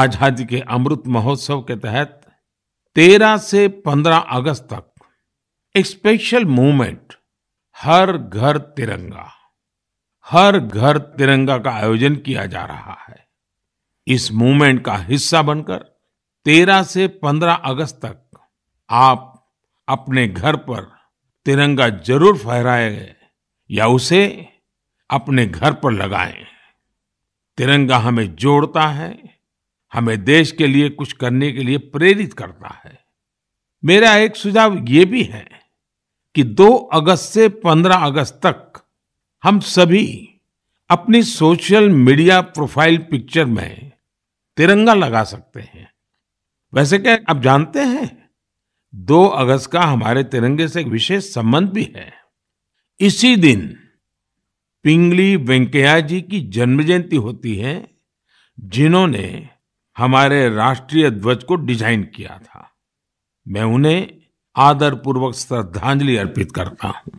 आजादी के अमृत महोत्सव के तहत 13 से 15 अगस्त तक एक स्पेशल मूवमेंट हर घर तिरंगा हर घर तिरंगा का आयोजन किया जा रहा है इस मूवमेंट का हिस्सा बनकर 13 से 15 अगस्त तक आप अपने घर पर तिरंगा जरूर फहराएं या उसे अपने घर पर लगाएं तिरंगा हमें जोड़ता है हमें देश के लिए कुछ करने के लिए प्रेरित करता है मेरा एक सुझाव ये भी है कि 2 अगस्त से 15 अगस्त तक हम सभी अपनी सोशल मीडिया प्रोफाइल पिक्चर में तिरंगा लगा सकते हैं वैसे क्या आप जानते हैं 2 अगस्त का हमारे तिरंगे से एक विशेष संबंध भी है इसी दिन पिंगली वेंकैया जी की जन्म जयंती होती है जिन्होंने हमारे राष्ट्रीय ध्वज को डिजाइन किया था मैं उन्हें आदरपूर्वक श्रद्धांजलि अर्पित करता हूँ